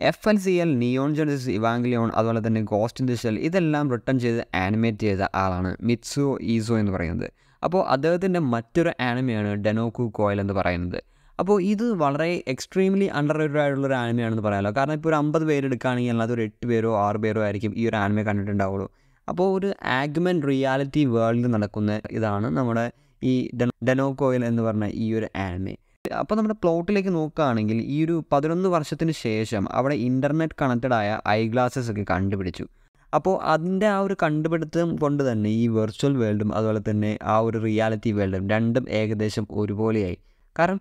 F N C L neon genesis evangelion അതുപോലെ തന്നെ ghost in the shell ഇതെല്ലാം return ചെയ്ത് ആനിമേറ്റ് ചെയ്ത ആളാണ് മിറ്റ്സോ ഈസോ എന്ന് പറയുന്നത് അപ്പോൾ അദ്ദേഹത്തിൻ്റെ മറ്റൊരു ആനിമയാണ് ഡെനോക്കു കോയൽ എന്ന് പറയുന്നത് അപ്പോൾ ഇത് വളരെ എക്സ്ട്രീംലി അണ്ടർ റേറ്റഡ് ആയിട്ടുള്ള ഒരു ആനിമയാണെന്ന് പറയാമല്ലോ കാരണം ഇപ്പോൾ ഒരു അമ്പത് പേര് അല്ലാതെ ഒരു എട്ട് പേരോ ആറ് പേരോ ആയിരിക്കും ഈ ഒരു ആനിമ കണ്ടിട്ടുണ്ടാവുള്ളൂ അപ്പോൾ ഒരു ആഗ്മൻ റിയാലിറ്റി വേൾഡിൽ നടക്കുന്ന ഇതാണ് നമ്മുടെ ഈ ഡെനോക്കോയിൽ എന്ന് പറഞ്ഞ ഈ ഒരു ആനിമ അപ്പോൾ നമ്മുടെ പ്ലോട്ടിലേക്ക് നോക്കുകയാണെങ്കിൽ ഈ ഒരു പതിനൊന്ന് വർഷത്തിന് ശേഷം അവിടെ ഇൻ്റർനെറ്റ് കണക്റ്റഡ് ആയ ഐ ഗ്ലാസസ് ഒക്കെ കണ്ടുപിടിച്ചു അപ്പോൾ അതിൻ്റെ ആ ഒരു കണ്ടുപിടുത്തം കൊണ്ട് തന്നെ ഈ വെർച്വൽ വേൾഡും അതുപോലെ തന്നെ ആ ഒരു റിയാലിറ്റി വേൾഡും രണ്ടും ഏകദേശം ഒരുപോലെയായി കാരണം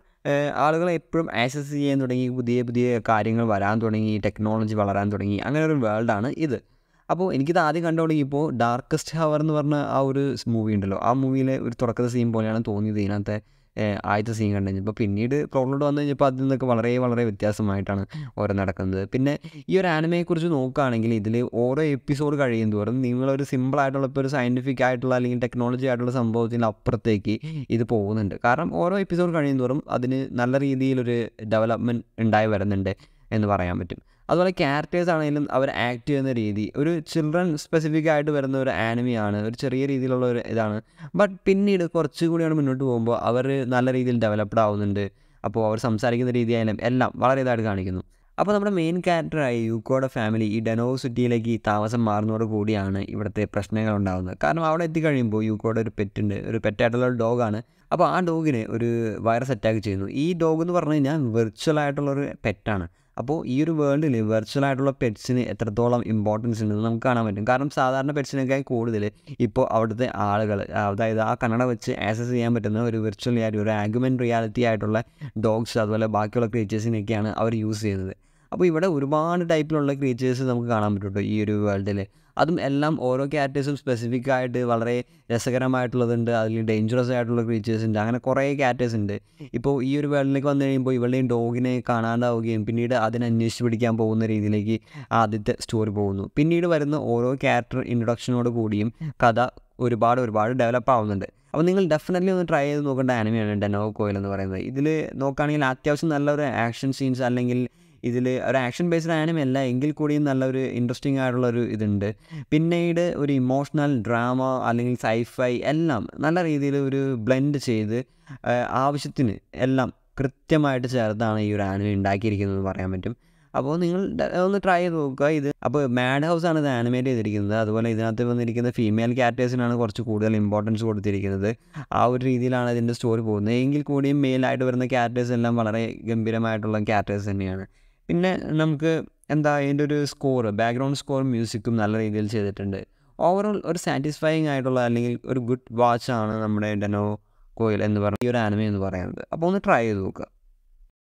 ആളുകൾ എപ്പോഴും ആക്സസ് ചെയ്യാൻ തുടങ്ങി പുതിയ പുതിയ കാര്യങ്ങൾ വരാൻ തുടങ്ങി ടെക്നോളജി വളരാൻ തുടങ്ങി അങ്ങനെ ഒരു വേൾഡാണ് ഇത് അപ്പോൾ എനിക്കിത് ആദ്യം കണ്ടു തുടങ്ങിയപ്പോൾ ഡാർക്കസ്റ്റ് ഹവർ എന്ന് പറഞ്ഞ ആ ഒരു മൂവി ഉണ്ടല്ലോ ആ മൂവിയിലെ ഒരു തുടക്കത്തെ സീൻ പോലെയാണ് തോന്നിയത് ഇതിനകത്തെ ആദ്യത്തെ സീൻ കണ്ടു കഴിഞ്ഞപ്പോൾ പിന്നീട് പ്ലോട്ടിലോട്ട് വന്നു കഴിഞ്ഞപ്പോൾ അതിൽ നിന്നൊക്കെ വളരെ വളരെ വ്യത്യാസമായിട്ടാണ് ഓരോ നടക്കുന്നത് പിന്നെ ഈ ഒരു ആനിമയെക്കുറിച്ച് നോക്കുകയാണെങ്കിൽ ഇതിൽ ഓരോ എപ്പിസോഡ് കഴിയും തോറും നിങ്ങളൊരു സിമ്പിളായിട്ടുള്ള ഇപ്പോൾ ഒരു സയൻറ്റിഫിക് ആയിട്ടുള്ള അല്ലെങ്കിൽ ടെക്നോളജി ആയിട്ടുള്ള സംഭവത്തിന് അപ്പുറത്തേക്ക് ഇത് പോകുന്നുണ്ട് കാരണം ഓരോ എപ്പിസോഡ് കഴിയും തോറും അതിന് നല്ല രീതിയിലൊരു ഡെവലപ്മെൻറ്റ് ഉണ്ടായി വരുന്നുണ്ട് എന്ന് പറയാൻ പറ്റും അതുപോലെ ക്യാരക്ടേഴ്സ് ആണെങ്കിലും അവർ ആക്ട് ചെയ്യുന്ന രീതി ഒരു ചിൽഡ്രൻ സ്പെസിഫിക് ആയിട്ട് വരുന്ന ഒരു ആനിമിയാണ് ഒരു ചെറിയ രീതിയിലുള്ള ഒരു ഇതാണ് ബട്ട് പിന്നീട് കുറച്ചുകൂടിയാണ് മുന്നോട്ട് പോകുമ്പോൾ അവർ നല്ല രീതിയിൽ ഡെവലപ്ഡ് ആവുന്നുണ്ട് അപ്പോൾ അവർ സംസാരിക്കുന്ന രീതിയായാലും എല്ലാം വളരെ ഇതായിട്ട് കാണിക്കുന്നു അപ്പോൾ നമ്മുടെ മെയിൻ ക്യാരക്ടറായ യൂക്കോയുടെ ഫാമിലി ഈ ഡെനോ സിറ്റിയിലേക്ക് താമസം മാറുന്നതോട് കൂടിയാണ് ഇവിടുത്തെ പ്രശ്നങ്ങൾ ഉണ്ടാകുന്നത് കാരണം അവിടെ എത്തിക്കഴിയുമ്പോൾ യൂക്കോയുടെ ഒരു പെറ്റുണ്ട് ഒരു പെറ്റായിട്ടുള്ള ഒരു ഡോഗാണ് അപ്പോൾ ആ ഡോഗിനെ ഒരു വൈറസ് അറ്റാക്ക് ചെയ്യുന്നു ഈ ഡോഗ് എന്ന് പറഞ്ഞു കഴിഞ്ഞാൽ വെർച്വൽ ആയിട്ടുള്ളൊരു പെറ്റാണ് അപ്പോൾ ഈ ഒരു വേൾഡിൽ വെർച്വൽ ആയിട്ടുള്ള പെറ്റ്സിന് എത്രത്തോളം ഇമ്പോർട്ടൻസ് ഉണ്ടെന്ന് നമുക്ക് കാണാൻ പറ്റും കാരണം സാധാരണ പെറ്റ്സിനേക്കാൾ കൂടുതൽ ഇപ്പോൾ അവിടുത്തെ ആളുകൾ അതായത് ആ കണ്ണട വെച്ച് ആക്സസ് ചെയ്യാൻ പറ്റുന്ന ഒരു വെർച്വൽ ഒരു ആഗ്യുമെൻറ്റ് റിയാലിറ്റി ആയിട്ടുള്ള ഡോഗ്സ് അതുപോലെ ബാക്കിയുള്ള ക്രീച്ചേഴ്സിനൊക്കെയാണ് അവർ യൂസ് ചെയ്യുന്നത് അപ്പോൾ ഇവിടെ ഒരുപാട് ടൈപ്പിലുള്ള ക്രീച്ചേഴ്സ് നമുക്ക് കാണാൻ പറ്റുള്ളൂ ഈ ഒരു വേൾഡിൽ അതും എല്ലാം ഓരോ ക്യാരക്ടേഴ്സും സ്പെസിഫിക് ആയിട്ട് വളരെ രസകരമായിട്ടുള്ളതുണ്ട് അതിൽ ഡേഞ്ചറസ് ആയിട്ടുള്ള ക്രീച്ചേഴ്സ് ഉണ്ട് അങ്ങനെ കുറേ ക്യാരക്ടേഴ്സ് ഉണ്ട് ഇപ്പോൾ ഈ ഒരു വേൾഡിലേക്ക് വന്നു കഴിയുമ്പോൾ ഇവളുടെയും ഡോഗിനെ കാണാണ്ടാവുകയും പിന്നീട് അതിനെ അന്വേഷിച്ച് പിടിക്കാൻ പോകുന്ന രീതിയിലേക്ക് ആദ്യത്തെ സ്റ്റോറി പോകുന്നു പിന്നീട് വരുന്ന ഓരോ ക്യാരക്ടർ ഇൻട്രൊഡക്ഷനോട് കൂടിയും കഥ ഒരുപാട് ഒരുപാട് ഡെവലപ്പ് ആവുന്നുണ്ട് അപ്പോൾ നിങ്ങൾ ഡെഫിനറ്റ്ലി ഒന്ന് ട്രൈ ചെയ്ത് നോക്കേണ്ട ആനിമയാണ് ഡെനോ കോയിൽ എന്ന് പറയുന്നത് ഇതിൽ നോക്കുകയാണെങ്കിൽ അത്യാവശ്യം നല്ലൊരു ആക്ഷൻ സീൻസ് അല്ലെങ്കിൽ ഇതിൽ ഒരു ആക്ഷൻ ബേസ്ഡ് ആനിമ അല്ല എങ്കിൽ കൂടിയും നല്ലൊരു ഇൻട്രസ്റ്റിംഗ് ആയിട്ടുള്ള ഒരു ഇതുണ്ട് പിന്നീട് ഒരു ഇമോഷണൽ ഡ്രാമ അല്ലെങ്കിൽ സൈഫൈ എല്ലാം നല്ല രീതിയിൽ ഒരു ബ്ലെൻഡ് ചെയ്ത് ആവശ്യത്തിന് എല്ലാം കൃത്യമായിട്ട് ചേർത്താണ് ഈ ഒരു ആനിമ ഉണ്ടാക്കിയിരിക്കുന്നത് പറയാൻ പറ്റും അപ്പോൾ നിങ്ങൾ ഒന്ന് ട്രൈ ചെയ്ത് നോക്കുക ഇത് അപ്പോൾ മാഡ് ഹൗസ് ആണ് ഇത് ആനിമേറ്റ് ചെയ്തിരിക്കുന്നത് അതുപോലെ ഇതിനകത്ത് വന്നിരിക്കുന്ന ഫീമെയിൽ ക്യാരക്ടേഴ്സിനാണ് കുറച്ച് കൂടുതൽ ഇമ്പോർട്ടൻസ് കൊടുത്തിരിക്കുന്നത് ആ ഒരു രീതിയിലാണ് ഇതിൻ്റെ സ്റ്റോറി പോകുന്നത് എങ്കിൽ കൂടിയും മെയിലായിട്ട് വരുന്ന ക്യാരക്ടേഴ്സ് എല്ലാം വളരെ ഗംഭീരമായിട്ടുള്ള ക്യാരക്ടേഴ്സ് തന്നെയാണ് പിന്നെ നമുക്ക് എന്താ അതിൻ്റെ ഒരു സ്കോർ ബാക്ക്ഗ്രൗണ്ട് സ്കോർ മ്യൂസിക്കും നല്ല രീതിയിൽ ചെയ്തിട്ടുണ്ട് ഓവറോൾ ഒരു സാറ്റിസ്ഫൈയിങ് ആയിട്ടുള്ള അല്ലെങ്കിൽ ഒരു ഗുഡ് വാച്ചാണ് നമ്മുടെ ഡെനോ കോയിൽ എന്ന് പറഞ്ഞ ഈ ഒരു ആനിമ എന്ന് പറയുന്നത് അപ്പോൾ ഒന്ന് ട്രൈ ചെയ്ത് നോക്കുക